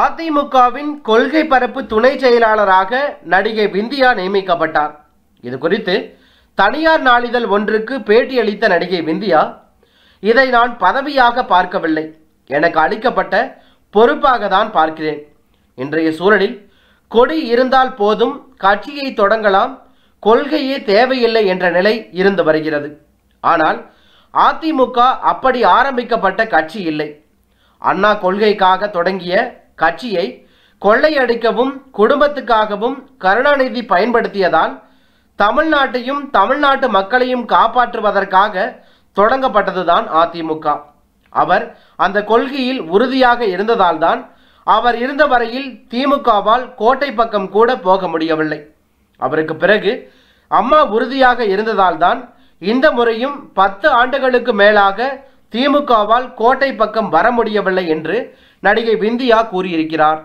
அதிமுகவின் கொள்கை பரப்பு துணை செயலாளராக நடிகை விந்தியா நியமிக்கப்பட்டார் இது குறித்து தனியார் நாளிதழ் ஒன்றுக்கு பேட்டியளித்த நடிகை விந்தியா இதை நான் பதவியாக பார்க்கவில்லை எனக்கு அளிக்கப்பட்ட பொறுப்பாக தான் பார்க்கிறேன் இன்றைய சூழலில் கொடி இருந்தால் போதும் கட்சியை தொடங்கலாம் கொள்கையே தேவையில்லை என்ற நிலை இருந்து வருகிறது ஆனால் அதிமுக அப்படி ஆரம்பிக்கப்பட்ட கட்சி இல்லை அண்ணா கொள்கைக்காக தொடங்கிய கட்சியை கொள்ளையடிக்கவும் குடும்பத்துக்காகவும் கருணாநிதி பயன்படுத்தியதால் தமிழ்நாட்டையும் தமிழ்நாட்டு மக்களையும் காப்பாற்றுவதற்காக தொடங்கப்பட்டதுதான் அதிமுக அவர் அந்த கொள்கையில் உறுதியாக இருந்ததால்தான் அவர் இருந்த வரையில் திமுகவால் கோட்டை பக்கம் கூட போக முடியவில்லை அவருக்கு பிறகு அம்மா உறுதியாக இருந்ததால்தான் இந்த முறையும் பத்து ஆண்டுகளுக்கு மேலாக திமுகவால் கோட்டை பக்கம் வர முடியவில்லை என்று நடிகை விந்தியா கூறியிருக்கிறார்